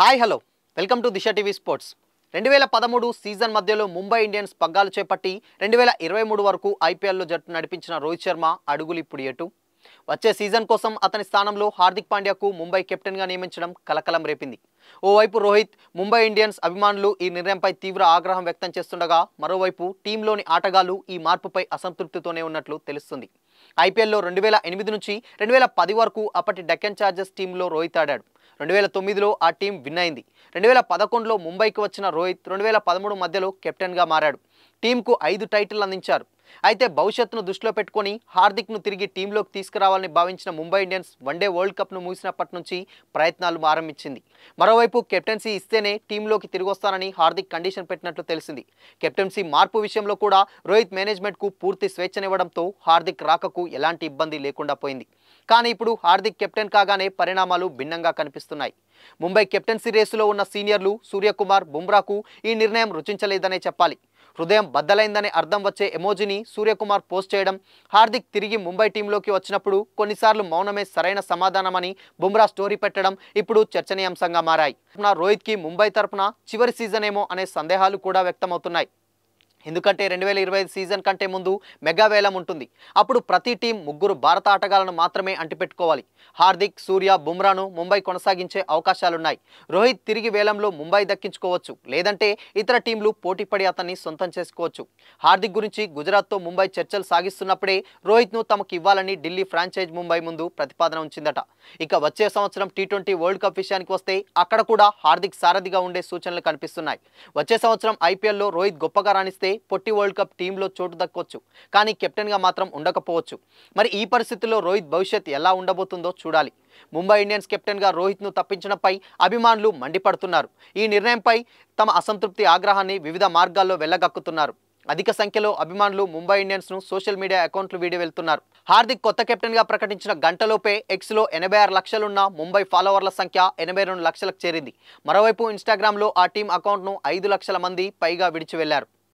hi hello welcome to Disha TV sports రెండు వేల పదమూడు సీజన్ మధ్యలో ముంబై ఇండియన్స్ పగ్గాలు చేపట్టి రెండు వేల ఇరవై మూడు వరకు ఐపీఎల్లో జట్టు నడిపించిన రోహిత్ శర్మ అడుగులు ఇప్పుడు ఎటు వచ్చే సీజన్ కోసం అతని స్థానంలో హార్దిక్ పాండ్యాకు ముంబై కెప్టెన్గా నియమించడం కలకలం రేపింది ఓవైపు రోహిత్ ముంబై ఇండియన్స్ అభిమానులు ఈ నిర్ణయంపై తీవ్ర ఆగ్రహం వ్యక్తం చేస్తుండగా మరోవైపు టీంలోని ఆటగాళ్లు ఈ మార్పుపై అసంతృప్తితోనే ఉన్నట్లు తెలుస్తుంది ఐపీఎల్లో రెండు వేల ఎనిమిది నుంచి రెండు వేల పది వరకు అప్పటి డెక్కన్ ఛార్జర్స్ టీంలో రోహిత్ ఆడాడు రెండు వేల తొమ్మిదిలో ఆ టీం విన్ అయింది రెండు వేల పదకొండులో ముంబైకి వచ్చిన రోహిత్ రెండు వేల పదమూడు మధ్యలో కెప్టెన్గా మారాడు టీంకు ఐదు టైటిల్ అందించారు అయితే భవిష్యత్తును దృష్టిలో పెట్టుకుని హార్దిక్ను తిరిగి టీంలోకి తీసుకురావాలని భావించిన ముంబై ఇండియన్స్ వన్డే వరల్డ్ కప్ను ముగిసినప్పటి నుంచి ప్రయత్నాలు ఆరంభించింది మరోవైపు కెప్టెన్సీ ఇస్తేనే టీంలోకి తిరిగి వస్తానని హార్దిక్ కండిషన్ పెట్టినట్లు తెలిసింది కెప్టెన్సీ మార్పు విషయంలో కూడా రోహిత్ మేనేజ్మెంట్కు పూర్తి స్వేచ్ఛనివ్వడంతో హార్దిక్ రాకకు ఎలాంటి ఇబ్బంది లేకుండా పోయింది కానీ ఇప్పుడు హార్దిక్ కెప్టెన్ కాగానే పరిణామాలు భిన్నంగా కనిపిస్తున్నాయి ముంబై కెప్టెన్సీ రేసులో ఉన్న సీనియర్లు సూర్యకుమార్ బుమ్రాకు ఈ నిర్ణయం రుచించలేదనే చెప్పాలి హృదయం బద్దలైందని అర్థం వచ్చే ఎమోజీని సూర్యకుమార్ పోస్ట్ చేయడం హార్దిక్ తిరిగి ముంబై టీంలోకి వచ్చినప్పుడు కొన్నిసార్లు మౌనమే సరైన సమాధానమని బుమ్రా స్టోరీ పెట్టడం ఇప్పుడు చర్చనీయాంశంగా మారాయి రోహిత్కి ముంబై తరపున చివరి సీజన్ ఏమో అనే సందేహాలు కూడా వ్యక్తమవుతున్నాయి ఎందుకంటే రెండు వేల ఇరవై ఐదు సీజన్ కంటే ముందు మెగా వేలం ఉంటుంది అప్పుడు ప్రతి టీం ముగ్గురు భారత ఆటగాళ్లను మాత్రమే అంటిపెట్టుకోవాలి హార్దిక్ సూర్య బుమ్రాను ముంబై కొనసాగించే అవకాశాలున్నాయి రోహిత్ తిరిగి వేలంలో ముంబై దక్కించుకోవచ్చు లేదంటే ఇతర టీంలు పోటీపడి అతన్ని సొంతం చేసుకోవచ్చు హార్దిక్ గురించి గుజరాత్తో ముంబై చర్చలు సాగిస్తున్నప్పుడే రోహిత్ను తమకు ఇవ్వాలని ఢిల్లీ ఫ్రాంచైజ్ ముంబై ముందు ప్రతిపాదన ఉంచిందట ఇక వచ్చే సంవత్సరం టీ ట్వంటీ వరల్డ్ కప్ విషయానికి వస్తే అక్కడ కూడా హార్దిక్ సారథిగా ఉండే సూచనలు కనిపిస్తున్నాయి వచ్చే సంవత్సరం ఐపీఎల్లో రోహిత్ గొప్పగా రాణిస్తే చూస్తే పొట్టి వరల్డ్ కప్ టీంలో చోటు దక్కొచ్చు కానీ కెప్టెన్గా మాత్రం ఉండకపోవచ్చు మరి ఈ పరిస్థితిలో రోహిత్ భవిష్యత్ ఎలా ఉండబోతుందో చూడాలి ముంబై ఇండియన్స్ కెప్టెన్గా రోహిత్ను తప్పించడంపై అభిమానులు మండిపడుతున్నారు ఈ నిర్ణయంపై తమ అసంతృప్తి ఆగ్రహాన్ని వివిధ మార్గాల్లో వెళ్ళగక్కుతున్నారు అధిక సంఖ్యలో అభిమానులు ముంబై ఇండియన్స్ను సోషల్ మీడియా అకౌంట్లు వీడి వెళ్తున్నారు హార్దిక్ కొత్త కెప్టెన్గా ప్రకటించిన గంటలోపే ఎక్స్లో ఎనభై ఆరు లక్షలున్న ముంబై ఫాలోవర్ల సంఖ్య ఎనభై రెండు లక్షలకు చేరింది మరోవైపు ఇన్స్టాగ్రామ్లో ఆ టీం అకౌంట్ను ఐదు లక్షల మంది పైగా విడిచి వెళ్లారు